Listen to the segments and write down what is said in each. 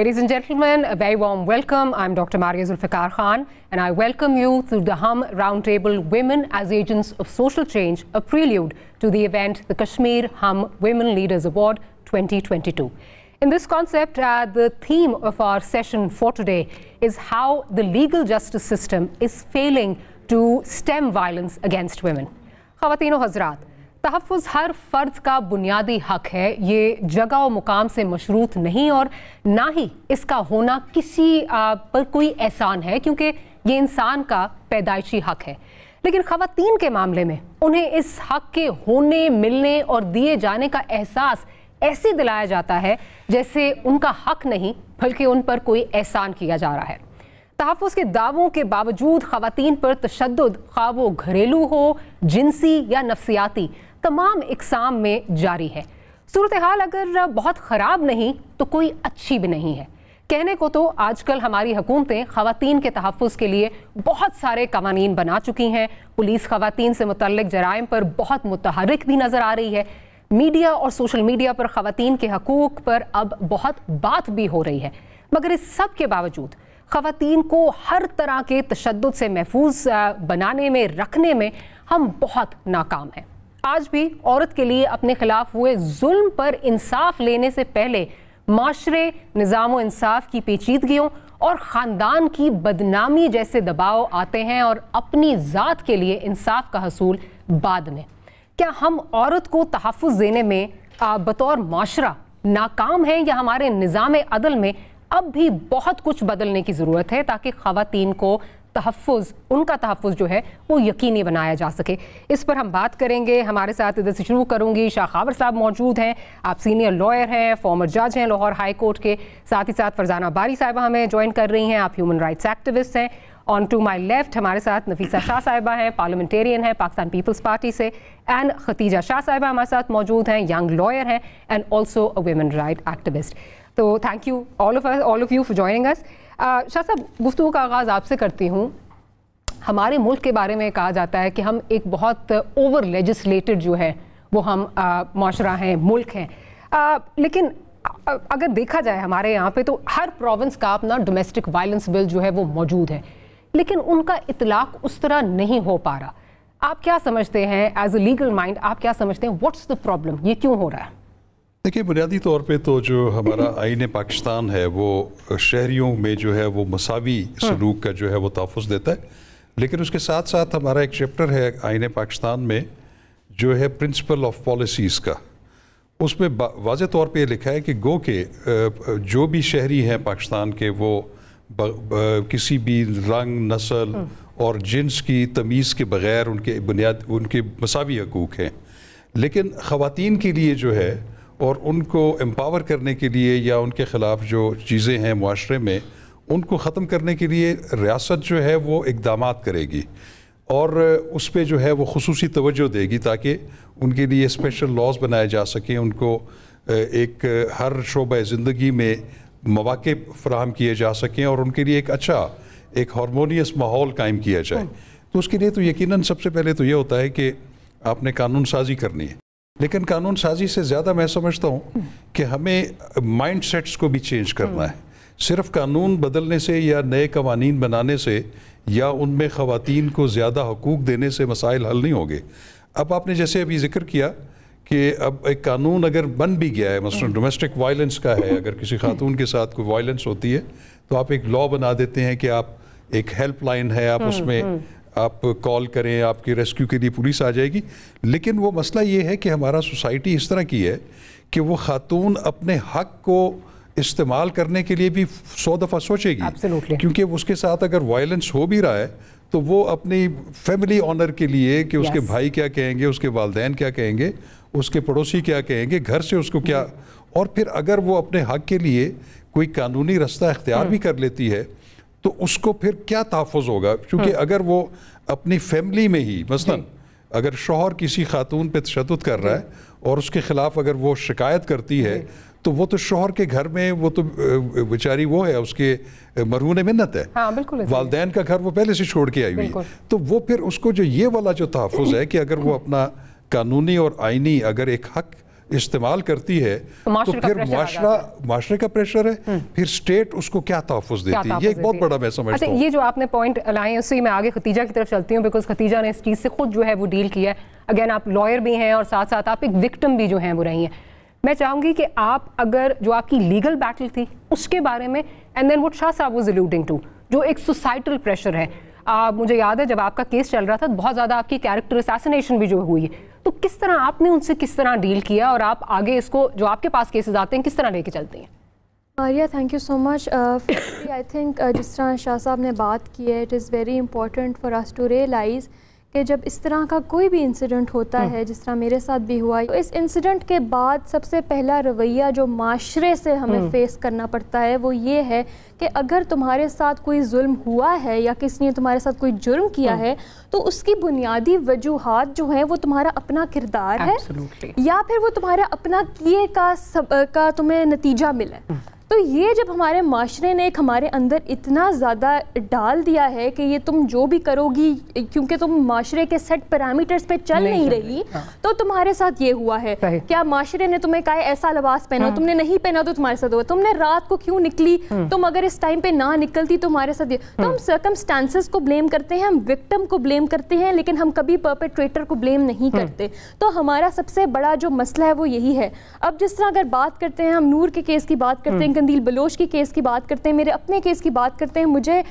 Ladies and gentlemen, a very warm welcome. I'm Dr. Maria Zulfikar Khan, and I welcome you to the HUM Roundtable Women as Agents of Social Change, a prelude to the event, the Kashmir HUM Women Leaders Award 2022. In this concept, uh, the theme of our session for today is how the legal justice system is failing to stem violence against women. Khawatino Hazrat, तहफ़ हर फर्ज का बुनियादी हक है ये जगह और मुकाम से मशरूत नहीं और ना ही इसका होना किसी पर कोई एहसान है क्योंकि ये इंसान का पैदाइशी हक है लेकिन ख़वान के मामले में उन्हें इस हक के होने मिलने और दिए जाने का एहसास ऐसे दिलाया जाता है जैसे उनका हक नहीं बल्कि उन पर कोई एहसान किया जा रहा है तहफ़ के दावों के बावजूद ख़वातीन पर तशद खा वो घरेलू हो जिनसी या नफसियाती तमाम इकसाम में जारी है सूरत हाल अगर बहुत ख़राब नहीं तो कोई अच्छी भी नहीं है कहने को तो आजकल हमारी हुकूमतें खातन के तहफ़ के लिए बहुत सारे कवानीन बना चुकी हैं पुलिस ख़वान से मुतल जराइम पर बहुत मुतहरक भी नज़र आ रही है मीडिया और सोशल मीडिया पर खातन के हकूक़ पर अब बहुत बात भी हो रही है मगर इस सब के बावजूद खातन को हर तरह के तशद से महफूज बनाने में रखने में हम बहुत नाकाम हैं आज भी औरत के लिए अपने खिलाफ हुए जुल्म पर इंसाफ लेने से पहले माशरे निज़ाम इंसाफ की पेचीदगियों और ख़ानदान की बदनामी जैसे दबाव आते हैं और अपनी ज़ात के लिए इंसाफ का हसूल बाद में क्या हम औरत को तहफ़ देने में बतौर माशरा नाकाम हैं या हमारे निज़ाम अदल में अब भी बहुत कुछ बदलने की ज़रूरत है ताकि ख़वान को तहफ़ उनका तहफ़ जो है वो यकीनी बनाया जा सके इस पर हम बात करेंगे हमारे साथ इधर से शुरू करूँगी शाखावर साहब मौजूद हैं आप सीनियर लॉयर हैं फॉर्मर जज हैं लाहौर हाई कोर्ट के साथ ही साथ फरजाना बारी साहबा हमें ज्वाइन कर रही हैं आप ह्यूमन राइट्स एक्टिविस्ट हैं ऑन टू माई लेफ्ट हमारे साथ नफीसा शाह साहिबा हैं पार्लियामेंटेरियन हैं पाकिस्तान पीपल्स पार्टी से एंड खतीजा शाह साहिबा हमारे साथ मौजूद हैं यंग लॉयर हैं and also a women right activist तो thank you all of all of you for joining us Shah sahab गुफ्तु का आगाज़ आपसे करती हूँ हमारे मुल्क के बारे में कहा जाता है कि हम एक बहुत ओवर लेजिस्लेटेड जो है वो हम uh, माशरा हैं मुल्क हैं uh, लेकिन अगर देखा जाए हमारे यहाँ पे तो हर प्रोविंस का अपना डोमेस्टिक वायलेंस बिल जो है वो मौजूद है लेकिन उनका इतलाक उस तरह नहीं हो पा रहा आप क्या समझते हैं एज ए लीगल माइंड आप क्या समझते हैं व्हाट्स द प्रॉब्लम ये क्यों हो रहा है देखिए बुनियादी तौर पे तो जो हमारा आइन पाकिस्तान है वो शहरीों में जो है वो मसावी हम्म। सलूक का जो है वो तहफ़ देता है लेकिन उसके साथ साथ हमारा एक चैप्टर है आइन पाकिस्तान में जो है प्रिंसिपल ऑफ पॉलिसीज़ का उसमें वाज तौर पे लिखा है कि गो के जो भी शहरी हैं पाकिस्तान के वो किसी भी रंग नस्ल हम्म। और जिन्स की तमीज़ के बग़ैर उनके बुनियाद उनके मसावी हकूक़ हैं लेकिन ख़वान के लिए जो है और उनको एम्पावर करने के लिए या उनके ख़िलाफ़ जो चीज़ें हैं माशरे में उनको ख़त्म करने के लिए रियासत जो है वो इकदाम करेगी और उस पर जो है वो खसूस तोज्जो देगी ताकि उनके लिए स्पेशल लॉज बनाए जा सकें उनको एक हर शोब ज़िंदगी में मौाक़े फ्राहम किए जा सकें और उनके लिए एक अच्छा एक हारमोनीस माहौल कायम किया जाए तो उसके लिए तो यकीन सबसे पहले तो ये होता है कि आपने कानून साजी करनी है लेकिन कानून साजी से ज़्यादा मैं समझता हूँ कि हमें माइंड सेट्स को भी चेंज करना है सिर्फ कानून बदलने से या नए कवानीन बनाने से या उनमें ख़वान को ज़्यादा हकूक़ देने से मसाइल हल नहीं होंगे अब आपने जैसे अभी जिक्र किया कि अब एक कानून अगर बन भी गया है मसलन डोमेस्टिक हम्म। वायलेंस का है अगर किसी हम्म। खातून के साथ कोई वायलेंस होती है तो आप एक लॉ बना देते हैं कि आप एक हेल्पलाइन है आप हम्म, उसमें आप कॉल करें आपकी रेस्क्यू के लिए पुलिस आ जाएगी लेकिन वो मसला ये है कि हमारा सोसाइटी इस तरह की है कि वो खातून अपने हक को इस्तेमाल करने के लिए भी सौ दफ़ा सोचेगी क्योंकि उसके साथ अगर वायलेंस हो भी रहा है तो वो अपनी फैमिली ऑनर के लिए कि उसके yes. भाई क्या कहेंगे उसके वालदेन क्या कहेंगे उसके पड़ोसी क्या कहेंगे घर से उसको क्या और फिर अगर वो अपने हक के लिए कोई कानूनी रास्ता इख्तियार भी हम्म। कर लेती है तो उसको फिर क्या तहफ़ होगा क्योंकि हम्म। अगर वो अपनी फैमिली में ही मसलन अगर शोहर किसी खातून पे तशद कर रहा है और उसके ख़िलाफ़ अगर वो शिकायत करती है तो वो तो शोहर के घर में वो तो बेचारी वो है उसके मरहून मिन्नत है हाँ, बिल्कुल वालदेन का घर वो पहले से छोड़ के आई हुई है तो वो फिर उसको जो ये वाला जो तहफ़ है कि अगर वो अपना कानूनी और आइनी अगर एक हक इस्तेमाल करती है तो, तो फिर माशरा माशरे का प्रेशर है हम्म। फिर स्टेट उसको क्या तहफुज देती है ये एक बहुत बड़ा मैं समझता अच्छा, ये जो आपने पॉइंट लाए उसी मैं आगे खतीजा की तरफ चलती हूँ बिकॉज खतीजा ने इस चीज़ से खुद जो है वो डील किया है अगेन आप लॉयर भी हैं और साथ साथ आप एक विक्टम भी जो हैं वो रही हैं मैं चाहूँगी कि आप अगर जो आपकी लीगल बैटल थी उसके बारे में एंड देन वट शाह साहब वॉज एल्यूडिंग टू जो एक सोसाइटल प्रेशर है आप मुझे याद है जब आपका केस चल रहा था बहुत ज़्यादा आपकी कैरेक्टर असैसिनेशन भी जो हुई है तो किस तरह आपने उनसे किस तरह डील किया और आप आगे इसको जो आपके पास केसेस आते हैं किस तरह लेके चलती हैं Arya thank you so much I think जिस तरह शाह साहब ने बात की है it is very important for us to realise कि जब इस तरह का कोई भी इंसिडेंट होता हम्म। है जिस तरह मेरे साथ भी हुआ तो इस इंसिडेंट के बाद सबसे पहला रवैया जो माशरे से हमें फेस हम्म। करना पड़ता है वो ये है कि अगर तुम्हारे साथ कोई जुल्म हुआ है या किसी ने तुम्हारे साथ कोई जुर्म किया हम्म। है तो उसकी बुनियादी वजूहत जो है वो तुम्हारा अपना किरदार है या फिर वो तुम्हारा अपना किए का सब का तुम्हें नतीजा मिला तो ये जब हमारे माशरे ने एक हमारे अंदर इतना ज़्यादा डाल दिया है कि ये तुम जो भी करोगी क्योंकि तुम माशरे के सेट पैरामीटर्स पे चल नहीं, नहीं रही हाँ। तो तुम्हारे साथ ये हुआ है क्या माशरे ने तुम्हें कहा ऐसा लबास पहना हाँ। तुमने नहीं पहना तो तुम्हारे साथ हुआ तुमने रात को क्यों निकली हाँ। तुम अगर इस टाइम पे ना निकलती तो हमारे साथ ये तो हाँ। हम सर्कमस्टांसिस को ब्लेम करते हैं हम विक्टम को ब्लेम करते हैं लेकिन हम कभी पर्पेट्रेटर को ब्लेम नहीं हाँ। करते तो हमारा सबसे बड़ा जो मसला है वो यही है अब जिस तरह अगर बात करते हैं हम नूर के केस की बात करते हैं कंदील बलोच के केस की बात करते हैं मेरे अपने केस की बात करते हैं मुझे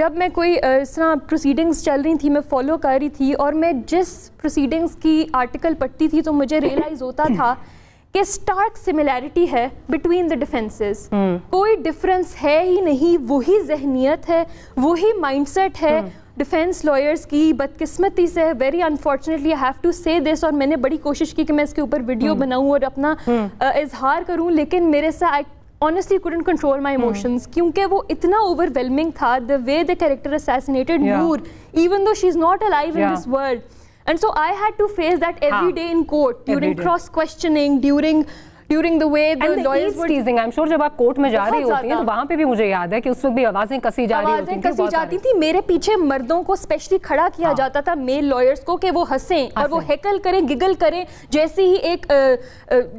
जब मैं कोई इस तरह प्रोसीडिंग्स चल रही थी मैं फॉलो कर रही थी और मैं जिस प्रोसीडिंग्स की आर्टिकल पढ़ती थी तो मुझे रियलाइज़ होता था कि स्टार्क सिमिलैरिटी है बिटवीन द डिफेंसेस कोई डिफरेंस है ही नहीं वही जहनीत है वही माइंडसेट है डिफेंस हम्म। लॉयर्स की बदकिस्मती से very unfortunately I have to say this और मैंने बड़ी कोशिश की कि मैं इसके ऊपर वीडियो हम्म। बनाऊं और अपना हम्म। इजहार करूं लेकिन मेरे से I honestly couldn't control my hmm. emotions hmm. it was so overwhelming था the way the character assassinated yeah. Noor even though she's not alive yeah. in this world and so I had to face that every Haan. day in court during cross questioning during during the way lawyers teasing I am sure जब आप court में जा रही होती हैं तो वहां पे भी मुझे याद है कि उस वक्त भी आवाजें कसी जा रही होती कसी जाती थी मेरे पीछे मर्दों को स्पेशली खड़ा किया हाँ। जाता था मेल लॉयर्स को कि वो हंसें और वो हैकल करें गिगल करें जैसे ही एक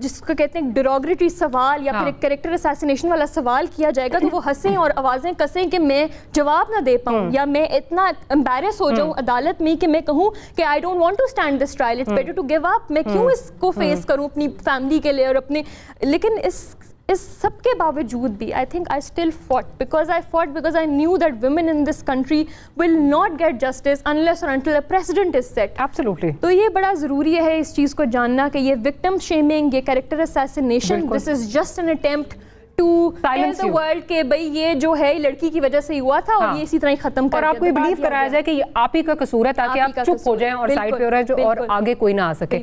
जिसको कहते हैं डिरोगरेटरी सवाल या फिर एक कैरेक्टर असैसिनेशन वाला सवाल किया जाएगा तो वो हंसें और आवाजें कसें कि मैं जवाब ना दे पाऊँ हम्म। या मैं इतना एम्बेरस हो जाऊँ हम्म। अदालत में कि मैं कहूँ कि I don't want to stand this trial it's better to give up मैं क्यों हम्म। इसको फेस करूँ अपनी फैमिली के लिए और अपने अपने लेकिन इस इस सब के बावजूद भी I think I still fought because I fought because I knew that women in this country will not get justice unless और until president is set absolutely तो ये बड़ा ज़रूरी है इस चीज़ को जानना कि ये विक्टिम शेमिंग ये character assassination this is just an attempt to the world के भाई ये जो है लड़की की वजह से हुआ था और हाँ। ये इसी तरह ही खत्म कर आपको बिलीव कराया जाए कि आप ही का कसूर है ताकि आप चुप हो जाए और साइड पे हो रहा है और आगे कोई ना आ सके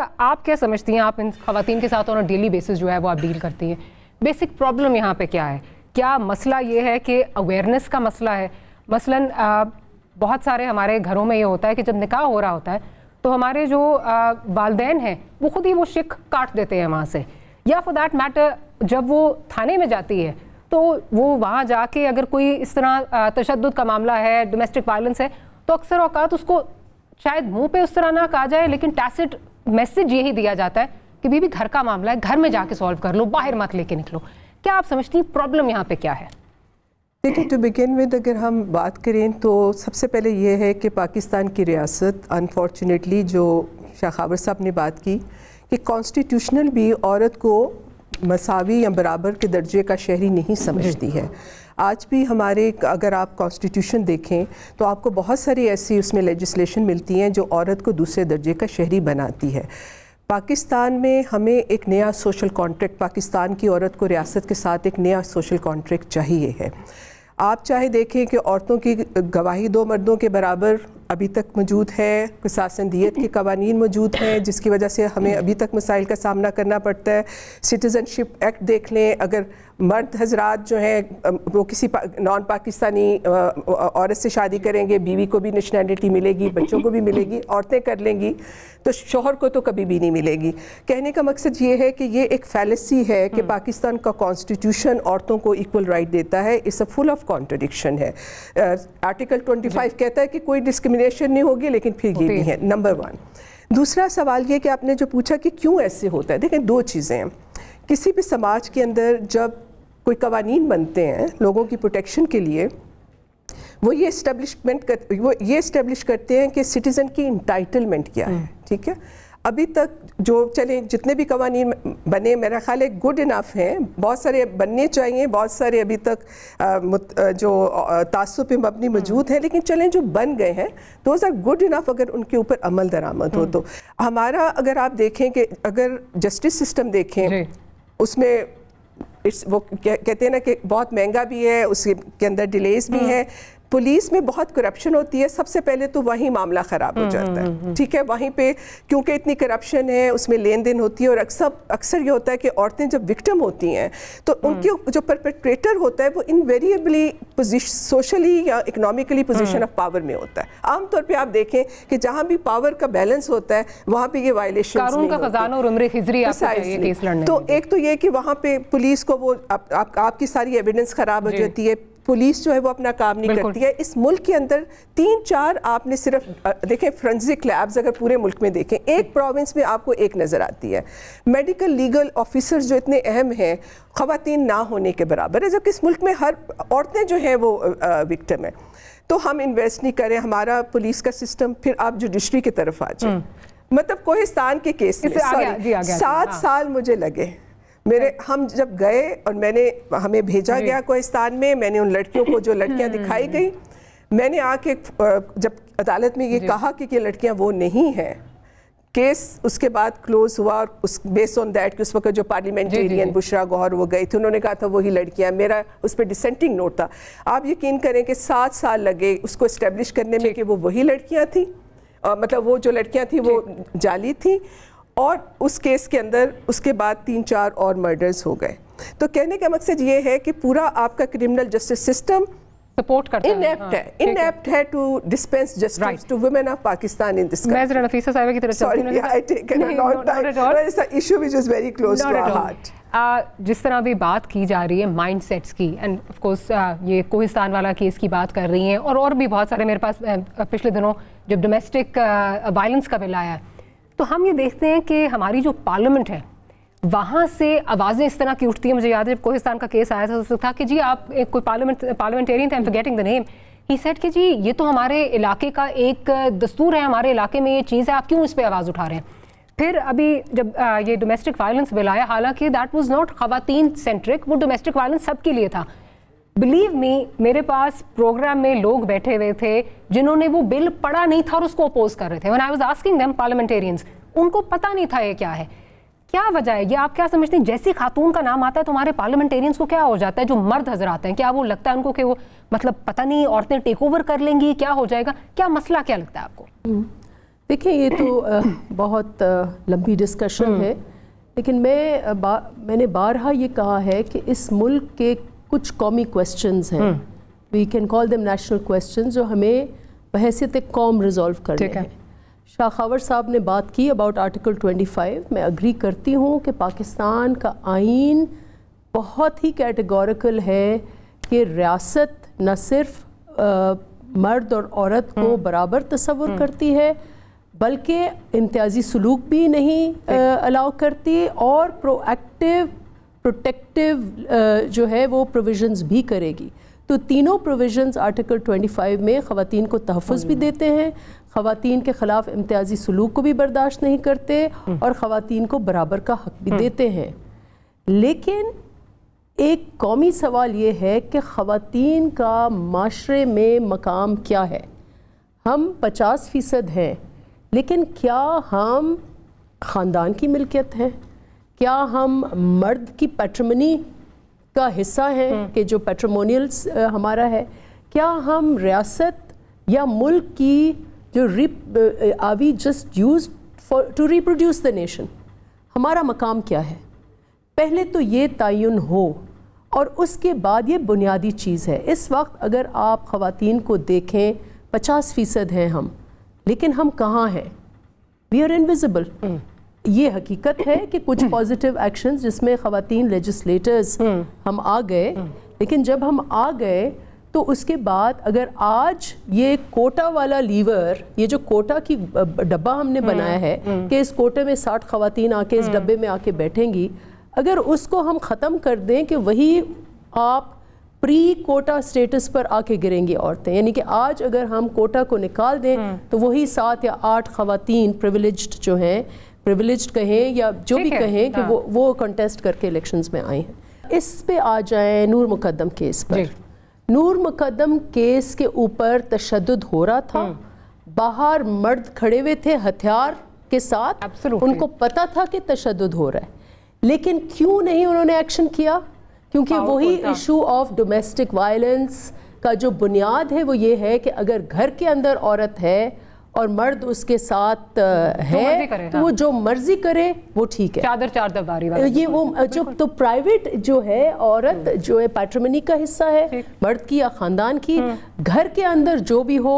आप क्या समझती हैं आप इन खातन के साथ और डेली बेसिस जो है वो आप डील करती बेसिक प्रॉब्लम यहाँ पे क्या है क्या मसला ये है कि अवेयरनेस का मसला है मसलन बहुत सारे हमारे घरों में ये होता है कि जब निकाह हो रहा होता है तो हमारे जो वालदेन हैं वो खुद ही वो शिक काट देते हैं वहाँ से या फॉर दैट मैटर जब वो थाने में जाती है तो वो वहाँ जाके अगर कोई इस तरह तशद का मामला है डोमेस्टिक वायलेंस है तो अक्सर अवकात उसको शायद मुंह पे उस तरह ना कहा जाए लेकिन टैसिट मैसेज यही दिया जाता है कि बीबी घर का मामला है घर में जाके सॉल्व कर लो बाहर मत लेके निकलो क्या आप समझती हैं प्रॉब्लम यहाँ पे क्या है देखिए टू बिगिन विद अगर हम बात करें तो सबसे पहले यह है कि पाकिस्तान की रियासत अनफॉर्चुनेटली जो शाह साहब ने बात की कि कॉन्स्टिट्यूशनल भी औरत को मसावी या बराबर के दर्जे का शहरी नहीं समझती है आज भी हमारे अगर आप कॉन्स्टिट्यूशन देखें तो आपको बहुत सारी ऐसी उसमें लेजिस्लेशन मिलती हैं जो औरत को दूसरे दर्जे का शहरी बनाती है पाकिस्तान में हमें एक नया सोशल कॉन्ट्रैक्ट पाकिस्तान की औरत को रियासत के साथ एक नया सोशल कॉन्ट्रैक्ट चाहिए है आप चाहे देखें कि औरतों की गवाही दो मर्दों के बराबर अभी तक मौजूद है प्रशासनदीत के कवानी मौजूद हैं जिसकी वजह से हमें अभी तक मसाइल का सामना करना पड़ता है सिटीज़नशिप एक्ट देख लें अगर मर्द हजरात जो हैं वो किसी पा, नॉन पाकिस्तानी औरत से शादी करेंगे बीवी को भी नेशनैलिटी मिलेगी बच्चों को भी मिलेगी औरतें कर लेंगी तो शोहर को तो कभी भी नहीं मिलेगी कहने का मकसद ये है कि ये एक फैलसी है कि हम्म। पाकिस्तान का कॉन्स्टिट्यूशन औरतों को इक्वल राइट देता है इस फुल ऑफ कॉन्ट्रडिक्शन है आर्टिकल ट्वेंटी कहता है कि कोई डिस्क्रिम डिस्क्रिमिनेशन नहीं होगी लेकिन फिर ये भी है नंबर वन दूसरा सवाल ये कि आपने जो पूछा कि क्यों ऐसे होता है देखें दो चीज़ें हैं किसी भी समाज के अंदर जब कोई कवानी बनते हैं लोगों की प्रोटेक्शन के लिए वो ये इस्टेब्लिशमेंट कर वो ये इस्टेब्लिश करते हैं कि सिटीज़न की इंटाइटलमेंट क्या है हम्म। ठीक है अभी तक जो चले जितने भी कवानी बने मेरा ख्याल है गुड इनफ हैं बहुत सारे बनने चाहिए बहुत सारे अभी तक आ, जो तासुब पे मबनी हम्म। मौजूद हैं लेकिन चलें जो बन गए हैं दो आर गुड इनफ अगर उनके ऊपर अमल दरामद हो हम्म। तो हमारा अगर आप देखें कि अगर जस्टिस सिस्टम देखें उसमें इट्स वो कहते हैं ना कि बहुत महंगा भी है उसके अंदर डिलेज भी हम्म। है पुलिस में बहुत करप्शन होती है सबसे पहले तो वहीं मामला ख़राब हो हम्म, जाता है हम्म, हम्म, ठीक है वहीं पे क्योंकि इतनी करप्शन है उसमें लेन देन होती है और अक्सर अक्सर ये होता है कि औरतें जब विक्टम होती हैं तो उनके जो परपेट्रेटर होता है वो इनवेरिएबली पोजिश सोशली या इकोनॉमिकली पोजिशन ऑफ पावर में होता है आमतौर पर आप देखें कि जहाँ भी पावर का बैलेंस होता है वहाँ पर ये वायलेशन तो एक तो ये कि वहाँ पे पुलिस को वो आपकी सारी एविडेंस खराब हो जाती है पुलिस जो है वो अपना काम नहीं करती है इस मुल्क के अंदर तीन चार आपने सिर्फ देखें फ्रेंसिक लैब्स अगर पूरे मुल्क में देखें एक प्रोविंस में आपको एक नज़र आती है मेडिकल लीगल ऑफिसर्स जो इतने अहम हैं खातन ना होने के बराबर है जबकि इस मुल्क में हर औरतें जो हैं वो विक्टम हैं तो हम इन्वेस्ट नहीं करें हमारा पुलिस का सिस्टम फिर आप जुडिशरी की तरफ आ जाए हम्म। मतलब कोहिस्तान के केस में सात हाँ। साल मुझे लगे मेरे हम जब गए और मैंने हमें भेजा गया कोहिस्तान में मैंने उन लड़कियों को जो लड़कियाँ हम्म। दिखाई गई मैंने आके जब अदालत में ये कहा कि ये लड़कियाँ वो नहीं हैं केस उसके बाद क्लोज हुआ और उस बेस्ड ऑन दैट कि उस वक्त जो पार्लियामेंटेरियन बुशरा गौहर वो गई थी उन्होंने कहा था वही लड़कियां मेरा उस पर डिसेंटिंग नोट था आप यकीन करें कि सात साल लगे उसको इस्टेब्लिश करने में कि वो वही लड़कियां थी आ, मतलब वो जो लड़कियां थी वो जाली थी और उस केस के अंदर उसके बाद तीन चार और मर्डर्स हो गए तो कहने का मकसद ये है कि पूरा आपका क्रिमिनल जस्टिस सिस्टम सपोर्ट करता है, है to dispense justice to women of Pakistan in this मैं जरा नफीसा साहिबा की तरफ I take time it's a issue which is very close to our heart जिस तरह अभी बात की जा रही है माइंड सेट्स की एंड ऑफ कोर्स ये कोहिस्तान वाला केस की बात कर रही हैं और और भी बहुत सारे मेरे पास पिछले दिनों जब डोमेस्टिक वायलेंस का बिल आया है तो हम ये देखते हैं कि हमारी जो पार्लियामेंट है वहाँ से आवाज़ें इस तरह की उठती हैं मुझे याद है जब कोहिस्तान का केस आया था उसको तो था कि जी आप कोई पार्लियामेंट पार्लियामेंटेरियन थे getting am forgetting the name he said कि जी ये तो हमारे इलाके का एक दस्तूर है हमारे इलाके में ये चीज़ है आप क्यों इस पर आवाज़ उठा रहे हैं फिर अभी जब ये डोमेस्टिक वायलेंस बिल आया हालांकि दैट वाज नॉट खातन सेंट्रिक वो डोमेस्टिक वायलेंस सब के लिए था बिलीव मी मेरे पास प्रोग्राम में लोग बैठे हुए थे जिन्होंने वो बिल पढ़ा नहीं था और उसको अपोज कर रहे थे when I was asking them parliamentarians उनको पता नहीं था ये क्या है क्या वजह है ये आप क्या समझते हैं जैसी खातून का नाम आता है तुम्हारे पार्लियामेंटेरियंस को क्या हो जाता है जो मर्द हजर आते हैं क्या वो लगता है उनको कि वो मतलब पता नहीं औरतें टेक ओवर कर लेंगी क्या हो जाएगा क्या मसला क्या लगता है आपको हम्म। देखिए ये तो बहुत लंबी डिस्कशन हम्म। है लेकिन मैं बा, मैंने बारहा ये कहा है कि इस मुल्क के कुछ कौमी क्वेश्चन हैं we can call them national question जो हमें बहसीत कौम रिजॉल्व रहे हैं शाह खावर साहब ने बात की अबाउट आर्टिकल 25 मैं अग्री करती हूँ कि पाकिस्तान का आइन बहुत ही कैटेगोरिकल है कि रियासत न सिर्फ आ, मर्द और औरत को हम्म। बराबर तस्वुर हम्म। करती है बल्कि इम्तियाजी सलूक भी नहीं अलाउ करती और प्रोएक्टिव प्रोटेक्टिव uh, जो है वो प्रोविजंस भी करेगी तो तीनों प्रोविजंस आर्टिकल 25 में ख़वान को तहफ़ भी देते हैं ख़वान के ख़िलाफ़ इम्तियाजी सलूक को भी बर्दाश्त नहीं करते हम्म। और ख़वान को बराबर का हक भी हम्म। देते हैं लेकिन एक कौमी सवाल ये है कि ख़वान का माशरे में मकाम क्या है हम 50 फ़ीसद हैं लेकिन क्या हम ख़ानदान की मिलकियत हैं क्या हम मर्द की पैट्रमनी का हिस्सा है हम्म। कि जो पेट्रोमोनियल्स हमारा है क्या हम रियासत या मुल्क की जो रिप आवी just use for to reproduce the nation हमारा मकाम क्या है पहले तो ये तयन हो और उसके बाद ये बुनियादी चीज़ है इस वक्त अगर आप ख़वान को देखें पचास फ़ीसद हैं हम लेकिन हम कहाँ हैं वी आर इनविजिबल ये हकीकत है कि कुछ पॉजिटिव हम्म। एक्शंस जिसमें खातन लेजिस्लेटर्स हम्म। हम आ गए हम्म। लेकिन जब हम आ गए तो उसके बाद अगर आज ये कोटा वाला लीवर ये जो कोटा की डब्बा हमने बनाया है कि इस कोटे में साठ खातन आके इस डब्बे में आके बैठेंगी अगर उसको हम ख़त्म कर दें कि वही आप प्री कोटा स्टेटस पर आके गिरेंगी औरतें यानी कि आज अगर हम कोटा को निकाल दें तो वही सात या आठ खातन प्रिविलेज्ड जो हैं प्रिविलेज कहें या जो भी कहें कि हाँ। वो वो कंटेस्ट करके इलेक्शन में आए हैं इस पे आ जाए नूर मुकदम केस पर नूर मुकदम केस के ऊपर तशद हो रहा था हम्म। बाहर मर्द खड़े हुए थे हथियार के साथ Absolutely. उनको पता था कि तशद हो रहा है लेकिन क्यों नहीं उन्होंने एक्शन किया क्योंकि वही इशू ऑफ डोमेस्टिक वायलेंस का जो बुनियाद है वो ये है कि अगर घर के अंदर औरत है और मर्द उसके साथ तो है तो, वो जो मर्जी करे वो ठीक है चादर चार दबारी ये वो जो तो प्राइवेट जो है औरत हम्म। जो है पैट्रमनी का हिस्सा है मर्द की या खानदान की हम्म। घर के अंदर जो भी हो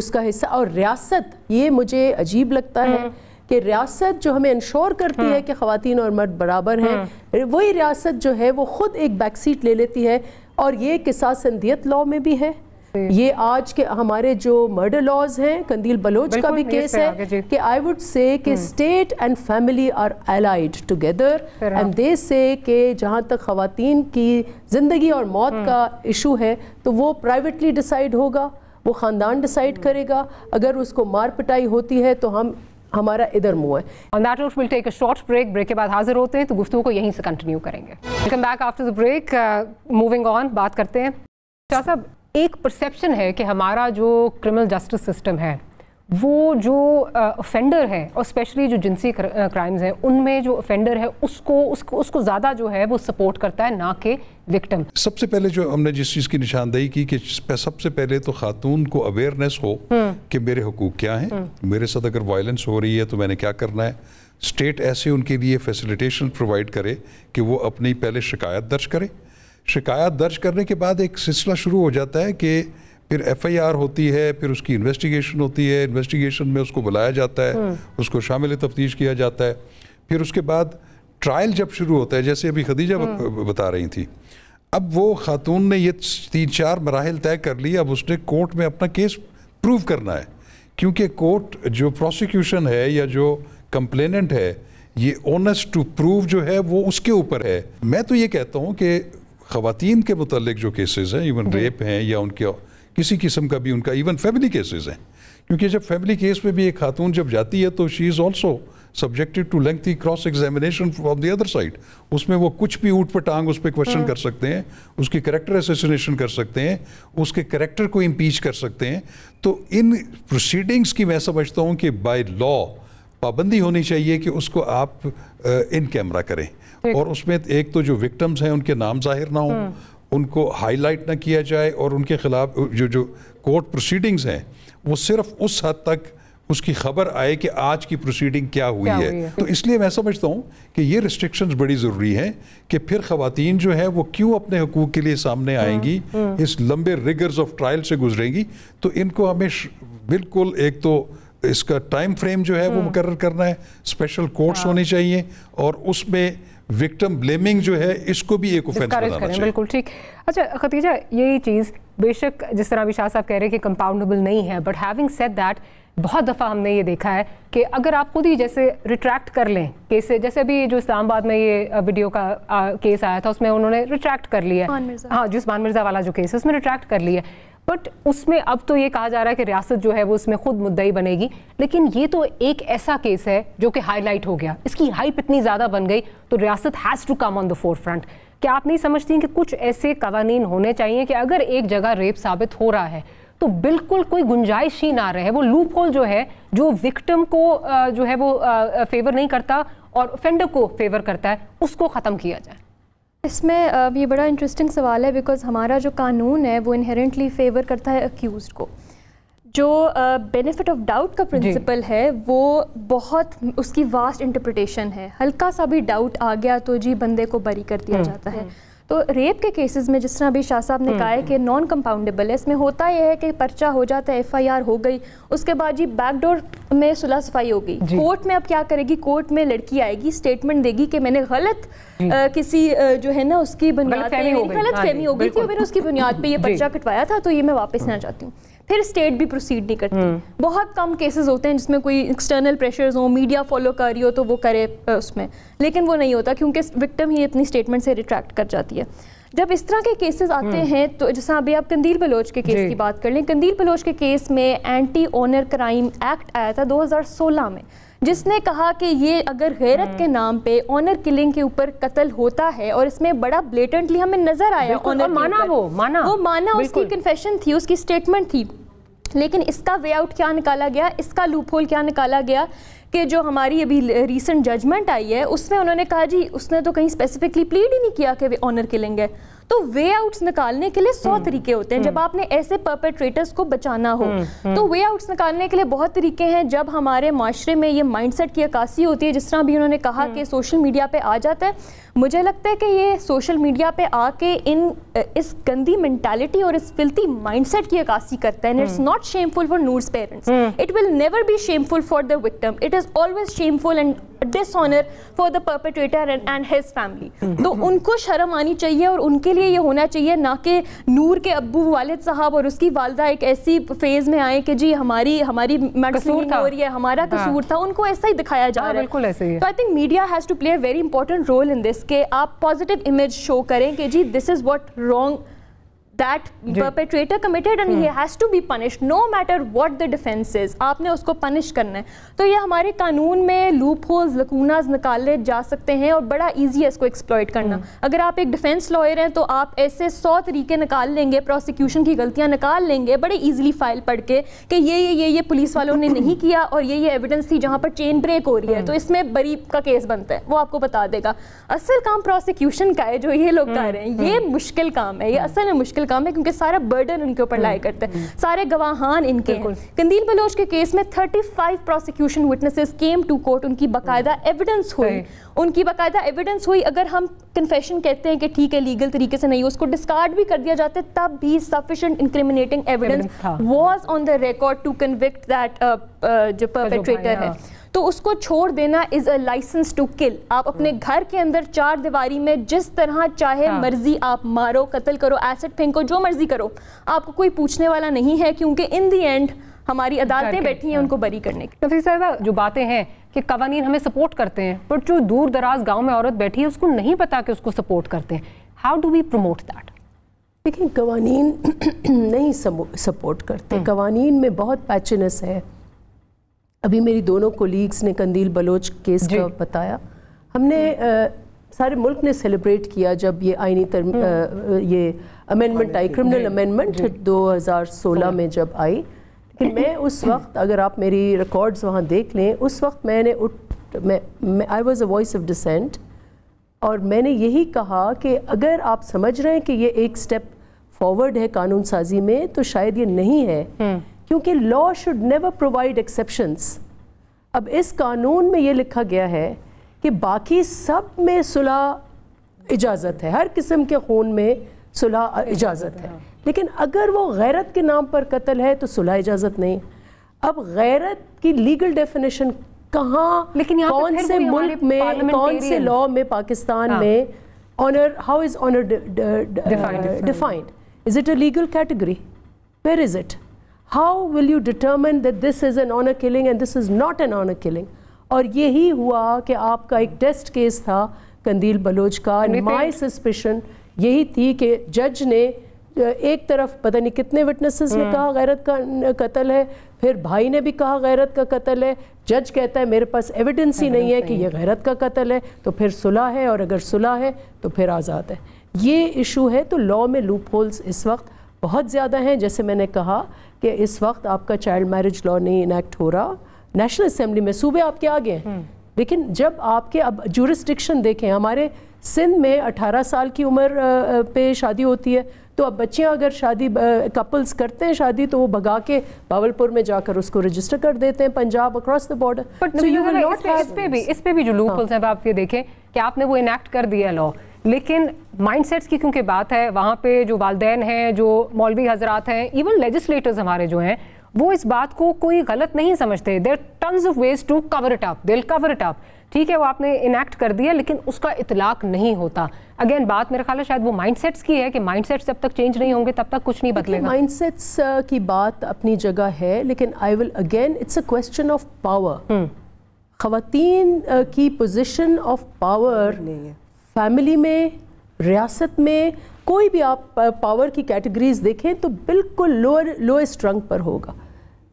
उसका हिस्सा और रियासत ये मुझे अजीब लगता है हम्म। कि रियासत जो हमें इंश्योर करती है कि खातन और मर्द बराबर हैं वही रियासत जो है वो ख़ुद एक बैक सीट ले लेती है और ये किसा संदियत लॉ में भी है ये आज के हमारे जो मर्डर लॉज हैं कंदील बलोच का भी केस है कि आई वुड से कि state and family are allied together and they say कि जहाँ तक खातन की ज़िंदगी और मौत हम्म। का इशू है तो वो प्राइवेटली डिसाइड होगा वो ख़ानदान डिसाइड हम्म। करेगा अगर उसको मार पिटाई होती है तो हम हमारा इधर मुंह है on that note will take a short break break के बाद हाजिर होते हैं तो गुफ्तु को यहीं से कंटिन्यू करेंगे welcome back after the break moving on बात करते हैं शाह साहब एक परसेप्शन है कि हमारा जो क्रिमिनल जस्टिस सिस्टम है वो जो ऑफेंडर है और स्पेशली जो जिनसी क्राइम्स हैं उनमें जो ऑफेंडर है उसको उसको उसको ज़्यादा जो है वो सपोर्ट करता है ना कि विक्टम सबसे पहले जो हमने जिस चीज़ की निशानदेही की कि सबसे पहले तो खातून को अवेयरनेस हो हम्म। कि मेरे हकूक क्या हैं हम्म। मेरे साथ अगर वायलेंस हो रही है तो मैंने क्या करना है स्टेट ऐसे उनके लिए फैसिलिटेशन प्रोवाइड करे कि वो अपनी पहले शिकायत दर्ज करे शिकायत दर्ज करने के बाद एक सिलसिला शुरू हो जाता है कि फिर एफआईआर होती है फिर उसकी इन्वेस्टिगेशन होती है इन्वेस्टिगेशन में उसको बुलाया जाता है हम्म। उसको शामिल तफ्तीश किया जाता है फिर उसके बाद ट्रायल जब शुरू होता है जैसे अभी खदीजा हम्म। बता रही थी अब वो खातून ने ये तीन चार मराहल तय कर लिए अब उसने कोर्ट में अपना केस प्रूव करना है क्योंकि कोर्ट जो प्रोसिक्यूशन है या जो कंप्लेनेंट है ये ओनस टू प्रूव जो है वो उसके ऊपर है मैं तो ये कहता हूँ कि खातन के मतलब जो केसेज हैं इवन रेप हैं या उनके किसी किस्म का भी उनका इवन फैमिली केसेज़ हैं क्योंकि जब फैमिली केस में भी एक खातून जब जाती है तो she is also subjected to lengthy cross examination from the other side उसमें वो कुछ भी ऊट पर टांग उस पर क्वेश्चन कर सकते हैं उसकी करेक्टर एसोसिनेशन कर सकते हैं उसके करेक्टर को इम्पीच कर सकते हैं तो इन प्रोसीडिंग्स की मैं समझता हूँ कि बाई लॉ पाबंदी होनी चाहिए कि उसको आप इन कैमरा करें और उसमें एक तो जो विक्टम्स हैं उनके नाम जाहिर ना हों हम्म। उनको हाईलाइट ना किया जाए और उनके खिलाफ जो जो कोर्ट प्रोसीडिंग्स हैं वो सिर्फ उस हद तक उसकी खबर आए कि आज की प्रोसीडिंग क्या हुई क्या है हुई है? तो इसलिए मैं समझता हूँ कि ये रिस्ट्रिक्शंस बड़ी ज़रूरी हैं कि फिर खातन जो है वो क्यों अपने हकूक़ के लिए सामने हम्म, आएंगी हम्म। इस लंबे रिगर्स ऑफ ट्रायल से गुजरेंगी तो इनको हमें बिल्कुल एक तो इसका टाइम फ्रेम जो है वो मुकर करना है स्पेशल कोर्ट्स हाँ। होने चाहिए और उसमें विक्टिम ब्लेमिंग जो है इसको भी एक ऑफेंस बनाना चाहिए बिल्कुल ठीक अच्छा खतीजा यही चीज़ बेशक जिस तरह अभी शाह साहब कह रहे हैं कि कंपाउंडेबल नहीं है बट हैविंग सेड दैट बहुत दफ़ा हमने ये देखा है कि अगर आप खुद ही जैसे रिट्रैक्ट कर लें केस जैसे अभी जो इस्लामाबाद में ये वीडियो का आ, केस आया था उसमें उन्होंने रिट्रैक्ट कर लिया हाँ जो उस्मान मिर्ज़ा वाला जो केस है उसमें रिट्रैक्ट कर लिया बट उसमें अब तो ये कहा जा रहा है कि रियासत जो है वो उसमें खुद मुद्दई बनेगी लेकिन ये तो एक ऐसा केस है जो कि हाईलाइट हो गया इसकी हाइप इतनी ज़्यादा बन गई तो रियासत has to come on the forefront क्या आप नहीं समझती कि कुछ ऐसे कवानीन होने चाहिए कि अगर एक जगह रेप साबित हो रहा है तो बिल्कुल कोई गुंजाइश ही ना रहे वो लूप होल जो है जो विक्टम को जो है वो फेवर नहीं करता और ऑफेंडर को फेवर करता है उसको ख़त्म किया जाए इसमें ये बड़ा इंटरेस्टिंग सवाल है बिकॉज़ हमारा जो कानून है वो इनहेरेंटली फेवर करता है अक्यूज़ को जो बेनिफिट ऑफ डाउट का प्रिंसिपल है वो बहुत उसकी वास्ट इंटरप्रिटेशन है हल्का सा भी डाउट आ गया तो जी बंदे को बरी कर दिया हम्म। जाता है हम्म। तो रेप के केसेस में जिस तरह अभी शाह साहब ने हम्म। कहा है कि नॉन कंपाउंडेबल है इसमें होता यह है कि पर्चा हो जाता है एफआईआर हो गई उसके बाद जी बैकडोर में सुलह सफाई हो गई कोर्ट में अब क्या करेगी कोर्ट में लड़की आएगी स्टेटमेंट देगी कि मैंने गलत आ, किसी जो है ना उसकी बुनियाद गलत हाँ फहमी हो गई कि मैंने उसकी बुनियाद पर यह पर्चा कटवाया था तो ये मैं वापस ना चाहती हाँ। हूँ फिर स्टेट भी प्रोसीड नहीं करती हम्म। बहुत कम केसेस होते हैं जिसमें कोई एक्सटर्नल प्रेशर्स हो मीडिया फॉलो कर रही हो तो वो करे उसमें लेकिन वो नहीं होता क्योंकि विक्टम ही अपनी स्टेटमेंट से रिट्रैक्ट कर जाती है जब इस तरह के केसेस आते हम्म। हैं तो जैसा अभी आप कंदील बलोच के केस की बात कर लें कंदील बलोच के केस में एंटी ऑनर क्राइम एक्ट आया था 2016 में जिसने कहा कि ये अगर गैरत के हम्म। नाम पे ऑनर किलिंग के ऊपर कत्ल होता है और इसमें बड़ा ब्लेटेंटली हमें नजर आया माना वो माना वो माना उसकी कन्फेशन थी उसकी स्टेटमेंट थी लेकिन इसका वे आउट क्या निकाला गया इसका लूप होल क्या निकाला गया कि जो हमारी अभी रिसेंट जजमेंट आई है उसमें उन्होंने कहा जी उसने तो कहीं स्पेसिफिकली प्लीड ही नहीं किया कि ऑनर किलिंग है तो वे आउट्स निकालने के लिए सौ हम्म। तरीके होते हैं जब हम्म। आपने ऐसे परपेट्रेटर्स को बचाना हो हम्म, तो वे आउट्स निकालने के लिए बहुत तरीके हैं जब हमारे माशरे में ये माइंडसेट की अक्सी होती है जिस तरह भी उन्होंने कहा कि सोशल मीडिया पे आ जाता है मुझे लगता है कि ये सोशल मीडिया पे आके इन इस गंदी मैंटेलिटी और इस फिल्ती माइंडसेट की अक्सी करता है it's not shameful for Noor's parents it will never be shameful for the victim it is always shameful and dishonour for the perpetrator and and his family तो उनको शर्म आनी चाहिए और उनके लिए ये होना चाहिए ना कि नूर के अबू वालिद साहब और उसकी वालदा एक ऐसी फेज में आए कि जी हमारी हमारी मैडसूर था। हो रही है हमारा हाँ। कसूर था उनको ऐसा ही दिखाया जा हाँ, रहा है बिल्कुल ऐसे ही तो I think media has to play a very important role in this के आप पॉजिटिव इमेज शो करें कि जी this is what wrong that perpetrator committed and he hmm. has to be punished no matter what the defense is आपने उसको punish करना है तो ये हमारे कानून में लूप होल्स लकूनाज निकाले जा सकते हैं और बड़ा ईजी है इसको एक्सप्लॉयट करना hmm. अगर आप एक डिफेंस लॉयर हैं तो आप ऐसे सौ तरीके निकाल लेंगे प्रोसिक्यूशन की गलतियाँ निकाल लेंगे बड़े ईजिली फाइल पढ़ के कि ये ये ये ये पुलिस वालों ने नहीं किया और ये ये एविडेंस थी जहाँ पर चेन ब्रेक हो रही है hmm. तो इसमें बरी का केस बनता है वो आपको बता देगा असल काम प्रोसिक्यूशन का है जो ये लोग कर रहे हैं ये मुश्किल काम है ये असल में मुश्किल काम है क्योंकि सारा बर्डन उनके ऊपर लाया हम्म, करते हैं हम्म। सारे गवाहान इनके कंदील बलोच के केस में thirty five prosecution witnesses came to court उनकी बाकायदा एविडेंस हम्म। हुई उनकी बाकायदा एविडेंस हुई अगर हम कन्फेशन कहते हैं कि ठीक है लीगल तरीके से नहीं उसको डिस्कार्ड भी कर दिया जाता है तब भी sufficient incriminating evidence was on the record to convict that जो परपेट्रेटर है हाँ। तो उसको छोड़ देना is a licence to kill आप अपने hmm. घर के अंदर चार दीवारी में जिस तरह चाहे हाँ। मर्जी आप मारो कत्ल करो एसिड फेंको जो मर्जी करो आपको कोई पूछने वाला नहीं है क्योंकि इन दी एंड हमारी अदालतें बैठी हैं हाँ. उनको बरी करने की नफीस साहबा जो बातें हैं कि कवानीन हमें सपोर्ट करते हैं बट जो दूर दराज गाँव में औरत बैठी है उसको नहीं पता कि उसको सपोर्ट करते हैं how do we promote that लेकिन कवानीन नहीं सपोर्ट करते hmm. कवानीन में बहुत पैचनस है अभी मेरी दोनों कोलीग्स ने कंदील बलोच केस का बताया हमने आ, सारे मुल्क ने सेलिब्रेट किया जब ये आइनी तर आ, ये अमेंडमेंट आई क्रिमिनल अमेंडमेंट 2016 में जब आई लेकिन मैं उस वक्त अगर आप मेरी रिकॉर्ड्स वहाँ देख लें उस वक्त मैंने उठ मैं I was a voice of dissent और मैंने यही कहा कि अगर आप समझ रहे हैं कि ये एक स्टेप फॉरवर्ड है कानून साजी में तो शायद ये नहीं है हम्म। क्योंकि law should never provide exceptions अब इस कानून में ये लिखा गया है कि बाकी सब में सुलह इजाज़त है हर किस्म के खून में सुलह इजाज़त है लेकिन अगर वो गैरत के नाम पर कत्ल है तो सुलह इजाज़त नहीं अब गैरत की लीगल डेफिनेशन कहाँ लेकिन कौन से मुल्क में कौन से लॉ में पाकिस्तान हाँ। में honour how is honour defined is it a legal category where is it how will you determine that this is an honor killing and this is not an honor killing और यही हुआ कि आपका एक test case था कंदील Bloch का and my suspicion यही थी कि जज ने एक तरफ पता नहीं कितने विटनेसेस ने हम्म। कहा गैरत का कत्ल है फिर भाई ने भी कहा गैरत का कत्ल है जज कहता है मेरे पास एविडेंस ही नहीं है कि यह गैरत का कत्ल है तो फिर सुलह है और अगर सुलह है तो फिर आज़ाद है ये इशू है तो लॉ में लूप होल्स इस वक्त बहुत ज़्यादा हैं जैसे मैंने कहा कि इस वक्त आपका चाइल्ड मैरिज लॉ नहीं इनैक्ट हो रहा नेशनल असम्बली में सूबे आपके आगे हैं हम्म। लेकिन जब आपके अब जूरिस्टिक्शन देखें हमारे सिंध में 18 साल की उम्र पे शादी होती है तो अब बच्चियां अगर शादी कपल्स करते हैं शादी तो वो भगा के बावलपुर में जाकर उसको रजिस्टर कर देते हैं पंजाब अक्रॉस द बॉर्डर इस पे भी इस पे भी जो लूपल्स हाँ. आप ये देखें कि आपने वो इनैक्ट कर दिया लॉ लेकिन माइंडसेट्स की क्योंकि बात है वहाँ पे जो वालदेन हैं जो मौलवी हजरात हैं इवन लेजिस्लेटर्स हमारे जो हैं वो इस बात को कोई गलत नहीं समझते there tons of ways to cover it up दिल कवर इट अप ठीक है वो आपने इनैक्ट कर दिया लेकिन उसका इतलाक नहीं होता अगेन बात मेरा ख्याल है शायद वो माइंडसेट्स की है कि माइंडसेट्स जब तक चेंज नहीं होंगे तब तक कुछ नहीं बदलेगा माइंडसेट्स uh, की बात अपनी जगह है लेकिन I will again it's a question of power खातन की पोजिशन ऑफ पावर फैमिली में रियासत में कोई भी आप पावर की कैटेगरीज देखें तो बिल्कुल लोअर लोएस्ट रंग पर होगा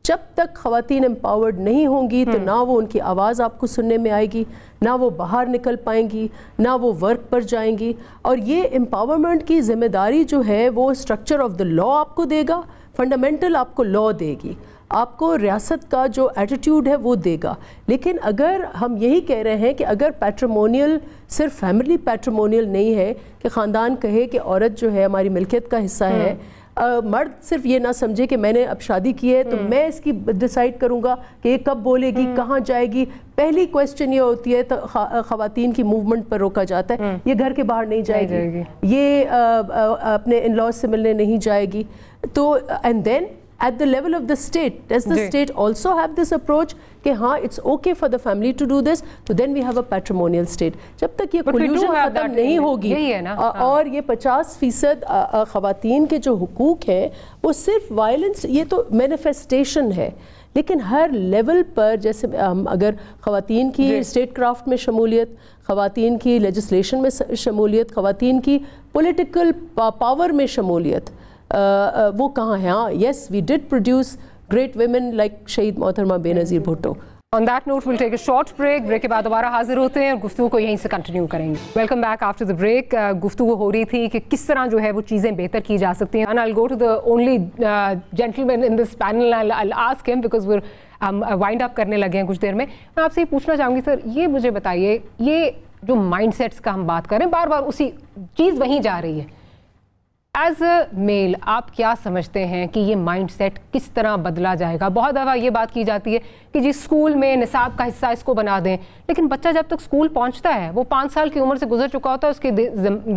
जब तक खातन एम्पावर्ड नहीं होंगी तो हम्म। ना वो उनकी आवाज़ आपको सुनने में आएगी ना वो बाहर निकल पाएंगी ना वो वर्क पर जाएंगी और ये एम्पावरमेंट की जिम्मेदारी जो है वो स्ट्रक्चर ऑफ द लॉ आपको देगा फंडामेंटल आपको लॉ देगी आपको रियासत का जो एटीट्यूड है वो देगा लेकिन अगर हम यही कह रहे हैं कि अगर पैट्रमोनियल सिर्फ फैमिली पैट्रमोनियल नहीं है कि ख़ानदान कहे कि औरत जो है हमारी मिल्कियत का हिस्सा है आ, हम्म। मर्द सिर्फ ये ना समझे कि मैंने अब शादी की है तो हम्म। मैं इसकी डिसाइड करूँगा कि ये कब बोलेगी हम्म। कहाँ जाएगी पहली क्वेश्चन ये होती है तो ख़वान की मूवमेंट पर रोका जाता है ये घर के बाहर नहीं जाएगी, जाएगी। ये आ, आ, अपने इन लॉज से मिलने नहीं जाएगी तो and then at the level of the state Does the okay. state also have this कि हाँ it's okay for the family to do this तो then we have a patrimonial state. जब तक ये collusion खत्म नहीं होगी हाँ। और ये पचास फीसद ख़वातीन के जो हकूक हैं वो सिर्फ वायलेंस ये तो मैनिफेस्टेशन है लेकिन हर लेवल पर जैसे हम अगर खातन की स्टेट क्राफ्ट में शमूलियत ख़वातीन की लेजिस्लेशन में शमूलियत ख़वातीन की पोलिटिकल पावर में शमूलियत वो कहाँ हैं yes yes we did produce great women like शहीद मोहतरमा Benazir Bhutto On that note, we'll take a short break. Break के बाद दोबारा हाजिर होते हैं और गुफ्तु को यहीं से कंटिन्यू करेंगे welcome back after the break गुफ्तु हो रही थी कि किस तरह जो है वो चीज़ें बेहतर की जा सकती हैं and I go to the only gentleman in this panel ask him because वर हम वाइंड अप करने लगे हैं कुछ देर में मैं आपसे ये पूछना चाहूँगी सर ये मुझे बताइए ये जो माइंड का हम बात करें बार बार उसी चीज़ वहीं जा रही है एज अ मेल आप क्या समझते हैं कि ये माइंडसेट किस तरह बदला जाएगा बहुत ज्यादा ये बात की जाती है कि जी स्कूल में निसाब का हिस्सा इसको बना दें लेकिन बच्चा जब तक स्कूल पहुंचता है वो पाँच साल की उम्र से गुजर चुका होता है उसके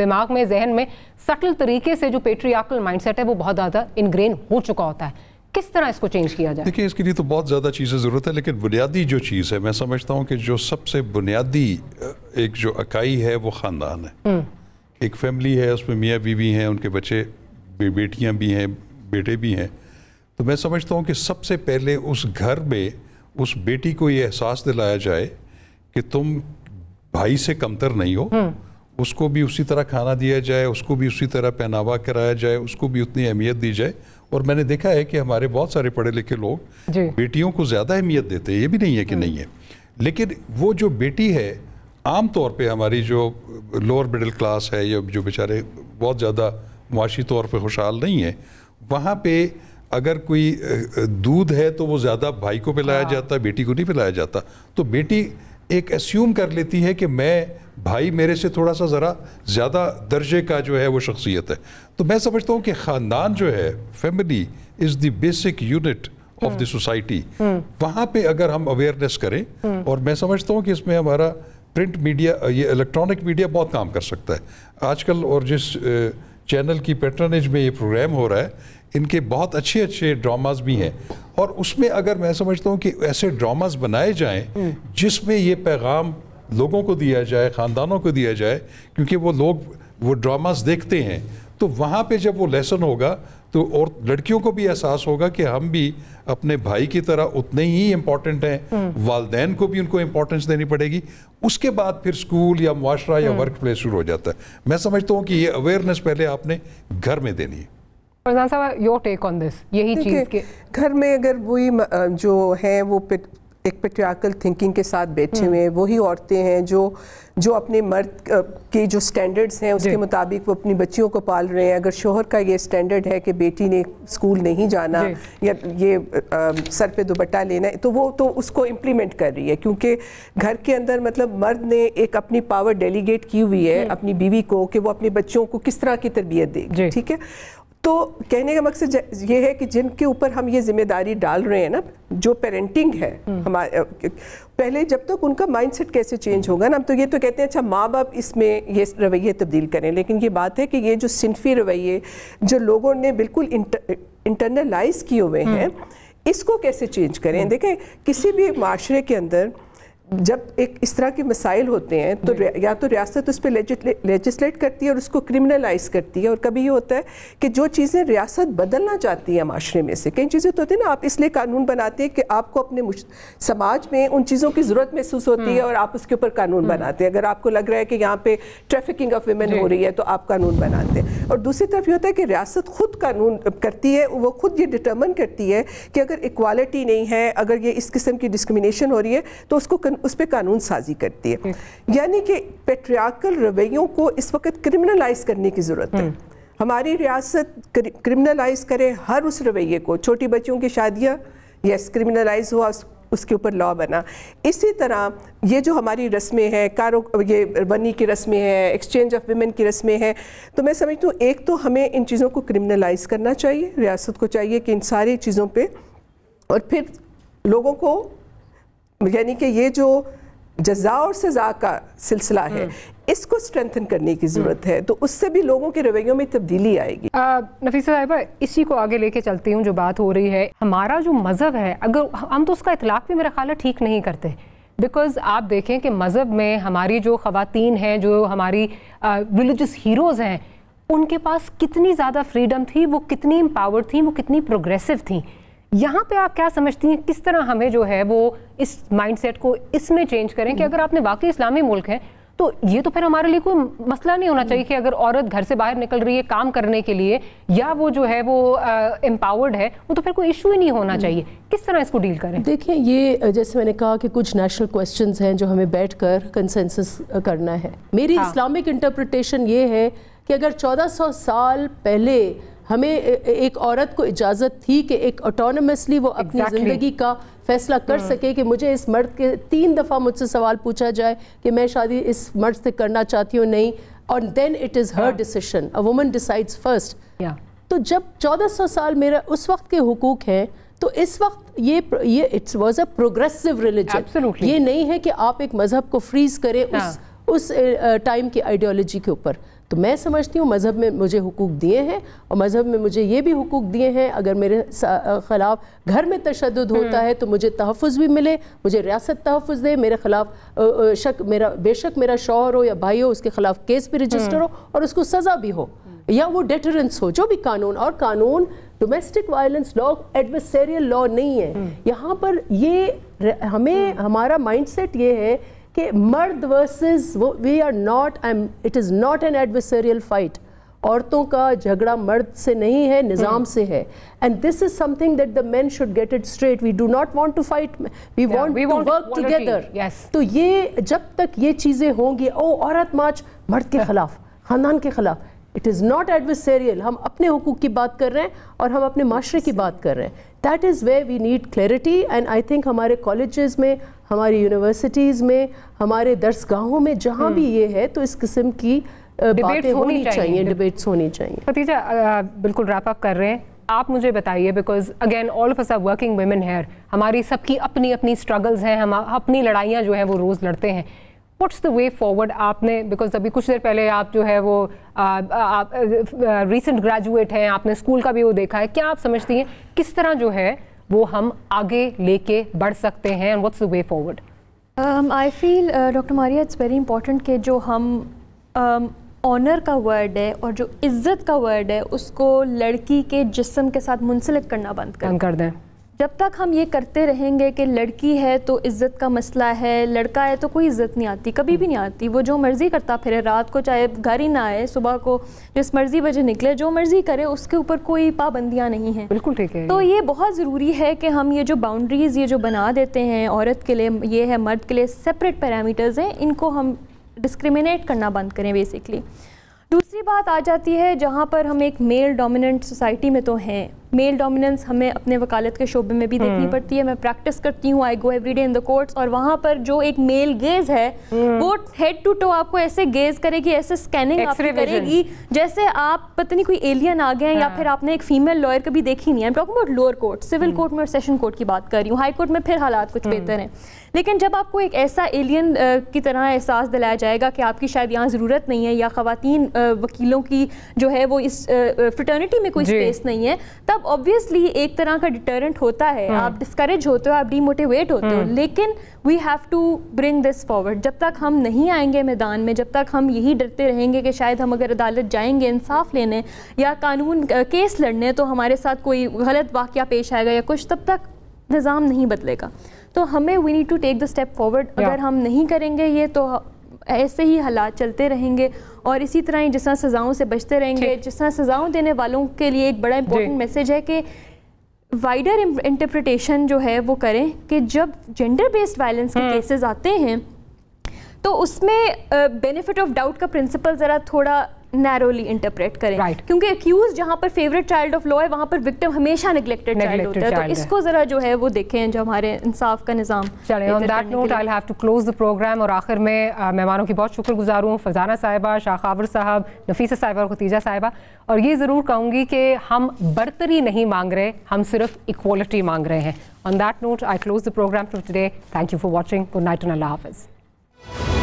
दिमाग में जहन में सटल तरीके से जो पेट्रियाकल माइंडसेट है वो बहुत ज़्यादा इनग्रेन हो चुका होता है किस तरह इसको चेंज किया जाए देखिए इसके लिए तो बहुत ज़्यादा चीज़ें ज़रूरत है लेकिन बुनियादी जो चीज़ है मैं समझता हूँ कि जो सबसे बुनियादी एक जो इकाई है वो ख़ानदान है हम्म। एक फैमिली है उसमें मियाँ बीवी हैं उनके बच्चे बेटियाँ भी हैं बेटे भी हैं तो मैं समझता हूँ कि सबसे पहले उस घर में उस बेटी को ये एहसास दिलाया जाए कि तुम भाई से कमतर नहीं हो हम्म। उसको भी उसी तरह खाना दिया जाए उसको भी उसी तरह पहनावा कराया जाए उसको भी उतनी अहमियत दी जाए और मैंने देखा है कि हमारे बहुत सारे पढ़े लिखे लोग बेटियों को ज़्यादा अहमियत देते हैं ये भी नहीं है कि हम्म। नहीं है लेकिन वो जो बेटी है आम तौर पे हमारी जो लोअर मिडिल क्लास है या जो बेचारे बहुत ज़्यादा मुआशी तौर पे खुशहाल नहीं है वहाँ पे अगर कोई दूध है तो वो ज़्यादा भाई को पिलाया जाता हाँ। जाता बेटी को नहीं पिलाया जाता तो बेटी एक एस्यूम कर लेती है कि मैं भाई मेरे से थोड़ा सा ज़रा ज़्यादा दर्जे का जो है वो शख्सियत है तो मैं समझता हूँ कि ख़ानदान जो है family is the basic unit of the society वहाँ पे अगर हम अवेयरनेस करें हम्म। और मैं समझता हूँ कि इसमें हमारा प्रिंट मीडिया ये इलेक्ट्रॉनिक मीडिया बहुत काम कर सकता है आजकल और जिस चैनल की पैटर्नेज में ये प्रोग्राम हो रहा है इनके बहुत अच्छे अच्छे ड्रामास भी हैं और उसमें अगर मैं समझता हूँ कि ऐसे ड्रामास बनाए जाएं हम्म। जिसमें ये पैगाम लोगों को दिया जाए ख़ानदानों को दिया जाए क्योंकि वो लोग वो ड्रामास देखते हैं तो वहाँ पे जब वो लेसन होगा तो और लड़कियों को भी एहसास होगा कि हम भी अपने भाई की तरह उतने ही इम्पोर्टेंट हैं हम्म। वालदेन को भी उनको इम्पोर्टेंस देनी पड़ेगी उसके बाद फिर स्कूल या माशरा या वर्क हम्म। प्लेस शुरू हो जाता है मैं समझता हूँ कि ये अवेयरनेस पहले आपने घर में देनी है योर टेक ऑन दिस यही चीज़ के घर में अगर वही जो है वो एक पेट्रियाकल थिंकिंग के साथ बैठे हम्म। हुए हैं वही औरतें हैं जो जो अपने मर्द के जो स्टैंडर्ड्स हैं उसके मुताबिक वो अपनी बच्चियों को पाल रहे हैं अगर शोहर का ये स्टैंडर्ड है कि बेटी ने स्कूल नहीं जाना या ये आ, सर पे दुपट्टा लेना है तो वो तो उसको इम्प्लीमेंट कर रही है क्योंकि घर के अंदर मतलब मर्द ने एक अपनी पावर डेलीगेट की हुई है हम्म। अपनी बीवी को कि वो अपने बच्चों को किस तरह की तरबियत देगी ठीक है तो कहने का मकसद ये है कि जिनके ऊपर हम ये जिम्मेदारी डाल रहे हैं ना जो पेरेंटिंग है हम्म। हमारे पहले जब तक तो उनका माइंडसेट कैसे चेंज होगा ना हम तो ये तो कहते हैं अच्छा माँ बाप इसमें ये रवैये तब्दील करें लेकिन ये बात है कि ये जो सिनफी रवैये जो लोगों ने बिल्कुल इंटर, इंटरनलाइज किए हुए हम्म। हैं इसको कैसे चेंज करें हम्म। देखें किसी भी माशरे के अंदर जब एक इस तरह के मसाइल होते हैं तो हम्म। या तो रियासत उस पर लेजिस्लेट करती है और उसको क्रिमिनलाइज करती है और कभी ये होता है कि जो चीज़ें रियासत बदलना चाहती है माशरे में से कई चीज़ें तो होती है ना आप इसलिए कानून बनाते हैं कि आपको अपने समाज में उन चीज़ों की ज़रूरत महसूस होती है हम्म। और आप उसके ऊपर कानून हम्म। बनाते हैं अगर आपको लग रहा है कि यहाँ पर ट्रैफिकिंग ऑफ वेमेन हो रही है तो आप कानून बनाते हैं और दूसरी तरफ ये होता है कि रियासत खुद कानून करती है वो खुद ये डिटर्मन करती है कि अगर इक्वालिटी नहीं है अगर ये इस किस्म की डिस्क्रमिनेशन हो रही है तो उसको उस पर कानून साजी करती है यानी कि पेट्रियाकल रवैयों को इस वक्त क्रिमिनलाइज करने की ज़रूरत है हम्म। हमारी रियासत क्रिमिनलाइज करे हर उस रवैये को छोटी बच्चियों की शादियाँ यस क्रिमिनलाइज हुआ उसके ऊपर लॉ बना इसी तरह ये जो हमारी रस्में हैं कारो ये बनी की रस्में हैं एक्सचेंज ऑफ वीमेन की रस्में हैं तो मैं समझती हूँ एक तो हमें इन चीज़ों को क्रिमिनलाइज करना चाहिए रियासत को चाहिए कि इन सारी चीज़ों पे और फिर लोगों को यानी कि ये जो जजा और सज़ा का सिलसिला है हम्म। इसको स्ट्रेंथन करने की ज़रूरत हम्म। है तो उससे भी लोगों के रवैयों में तब्दीली आएगी नफीसा साहिबा इसी को आगे लेके चलती हूँ जो बात हो रही है हमारा जो मज़हब है अगर हम तो उसका इतलाक़ भी मेरा ख्याल है ठीक नहीं करते बिकॉज़ आप देखें कि मज़हब में हमारी जो ख़वातीन हैं जो हमारी रिलीजस हीरोज़ हैं उनके पास कितनी ज़्यादा फ्रीडम थी वो कितनी एम्पावर्ड थी वो कितनी प्रोग्रेसिव थी यहाँ पे आप क्या समझती हैं किस तरह हमें जो है वो इस माइंडसेट को इसमें चेंज करें कि हम्म। अगर आपने वाकई इस्लामी मुल्क है तो ये तो फिर हमारे लिए कोई मसला नहीं होना चाहिए कि अगर औरत घर से बाहर निकल रही है काम करने के लिए या वो जो है वो एम्पावर्ड है वो तो फिर कोई इशू ही नहीं होना हम्म। चाहिए किस तरह इसको डील करें देखिए ये जैसे मैंने कहा कि कुछ नेशनल क्वेश्चंस हैं जो हमें बैठकर कंसेंसस करना है मेरी हाँ। इस्लामिक इंटरप्रिटेशन ये है कि अगर 1400 साल पहले हमें एक औरत को इजाज़त थी कि एक ऑटोनमसली वो अपनी exactly. ज़िंदगी का फैसला कर hmm. सके कि मुझे इस मर्द के तीन दफ़ा मुझसे सवाल पूछा जाए कि मैं शादी इस मर्द से करना चाहती हूँ नहीं और then it is her decision a woman decides first तो जब 1400 साल मेरा उस वक्त के हुकूक हैं तो इस वक्त ये ये it's was a progressive religion ये नहीं है कि आप एक मज़हब को फ्रीज करें हाँ। उस उस टाइम की आइडियोलॉजी के ऊपर तो मैं समझती हूँ मज़हब में मुझे हकूक़ दिए हैं और मज़हब में मुझे ये भी हकूक़ दिए हैं अगर मेरे ख़िलाफ़ घर में तशद हम्म। होता है तो मुझे तहफ़ भी मिले मुझे रियासत तहफ़ दे मेरे ख़िलाफ़ शक मेरा बेशक मेरा शोहर हो या भाई हो उसके ख़िलाफ़ केस भी रजिस्टर हम्म। हो और उसको सज़ा भी हो या वो डेटरेंस हो जो भी कानून और कानून domestic violence law adversarial law नहीं है हम्म। यहाँ पर ये हमें हमारा माइंडसेट ये है कि मर्द वर्सेस वो we are not I am it is not an adversarial fight औरतों का झगड़ा मर्द से नहीं है निज़ाम hmm. से है and this is something that the men should get it straight we do not want to fight we want to work together तो ये जब तक ये चीज़ें होंगी ओ औरत मार्च मर्द के खिलाफ खानदान के खिलाफ इट इज़ नॉट एडवर्सरियल हम अपने हकूक़ की बात कर रहे हैं और हम अपने माशरे की बात कर रहे हैं that is way we need clarity and I think हमारे कॉलेजेस में हमारी यूनिवर्सिटीज़ में हमारे दर्सगाहों में जहाँ भी हम्म। ये है तो इस किस्म की डिबेट होनी चाहिए डिबेट्स होनी चाहिए भतीजा बिल्कुल रैप अप कर रहे हैं आप मुझे बताइए because again all of us are working women here हमारी सबकी अपनी अपनी स्ट्रगल्स हैं हम अपनी लड़ाइयाँ जो है वो रोज़ लड़ते हैं व्हाट्स द वे फॉरवर्ड आपने बिकॉज अभी कुछ देर पहले आप जो है वो आप रिसेंट ग्रेजुएट हैं आपने स्कूल का भी वो देखा है क्या आप समझती हैं किस तरह जो है वो हम आगे लेके बढ़ सकते हैं and what's the way forward I feel doctor Maria it's very important कि जो हम ऑनर um, का वर्ड है और जो इज़्ज़त का वर्ड है उसको लड़की के जिस्म के साथ मुंसलिक करना बंद कर, कर दें जब तक हम ये करते रहेंगे कि लड़की है तो इज़्ज़त का मसला है लड़का है तो कोई इज़्ज़त नहीं आती कभी भी नहीं आती वो जो मर्ज़ी करता फिरे रात को चाहे घर ही ना आए सुबह को जिस मर्ज़ी वजह निकले जो मर्ज़ी करे उसके ऊपर कोई पाबंदियाँ नहीं हैं बिल्कुल ठीक है तो ये बहुत ज़रूरी है कि हम ये जो बाउंड्रीज़ ये जो बना देते हैं औरत के लिए ये है मर्द के लिए सेपरेट पैरामीटर्स हैं इनको हम डिस्क्रिमिनेट करना बंद करें बेसिकली दूसरी बात आ जाती है जहाँ पर हम एक मेल डोमिनेंट सोसाइटी में तो हैं मेल डोमिनेंस हमें अपने वकालत के शोबे में भी देखनी हम्म। पड़ती है मैं प्रैक्टिस करती हूँ I go every day in the courts और वहाँ पर जो एक मेल गेज है हम्म। वो हेड टू टो आपको ऐसे गेज करेगी ऐसे स्कैनिंग करेगी जैसे आप पता नहीं कोई एलियन आ गए हैं या हाँ। फिर आपने एक फीमेल लॉयर कभी देखी नहीं है लोअर कोर्ट सिविल कोर्ट में और सेशन कोर्ट की बात कर रही हूँ हाई कोर्ट में फिर हालात कुछ हम्म। बेहतर हैं लेकिन जब आपको एक ऐसा एलियन की तरह एहसास दिलाया जाएगा कि आपकी शायद यहाँ ज़रूरत नहीं है या खातन वकीलों की जो है वो इस फ्रटर्निटी में कोई स्पेस नहीं है तब ऑब्वियसली एक तरह का डिटरेंट होता है हाँ। आप डिस्करेज होते हो आप डीमोटिवेट होते हो हाँ। लेकिन we have to bring this forward जब तक हम नहीं आएंगे मैदान में जब तक हम यही डरते रहेंगे कि शायद हम अगर अदालत जाएंगे इंसाफ लेने या कानून केस लड़ने तो हमारे साथ कोई गलत वाक्य पेश आएगा या कुछ तब तक निज़ाम नहीं बदलेगा तो हमें we need to take the step forward अगर हम नहीं करेंगे ये तो ऐसे ही हालात चलते रहेंगे और इसी तरह ही जिस तरह सज़ाओं से बचते रहेंगे जिस तरह सज़ाओं देने वालों के लिए एक बड़ा इंपॉर्टेंट मैसेज है कि वाइडर इंटरप्रटेशन जो है वो करें कि जब जेंडर बेस्ड वायलेंस के केसेस हम्म। आते हैं तो उसमें बेनिफिट ऑफ डाउट का प्रिंसिपल ज़रा थोड़ा नैरोली इंटरप्रेट करें right. क्योंकि अक्यूज जहाँ पर फेवरेट चाइल्ड ऑफ लॉ है वहाँ पर विक्टिम हमेशा निगलेक्टेड चाइल्ड होता है तो इसको ज़रा जो है वो देखें जो हमारे इंसाफ का निज़ाम have to close the programme और आखिर में मेहमानों की बहुत शुक्रगुजार हूँ फजाना साहिबा शाखावर साहब नफीसा साहिबा और खतीजा साहिबा और ये ज़रूर कहूँगी कि हम बर्तरी नहीं मांग रहे हम सिर्फ इक्वालिटी मांग रहे हैं on that note I close the programme for today thank you for watching good night अल्लाह हाफिज़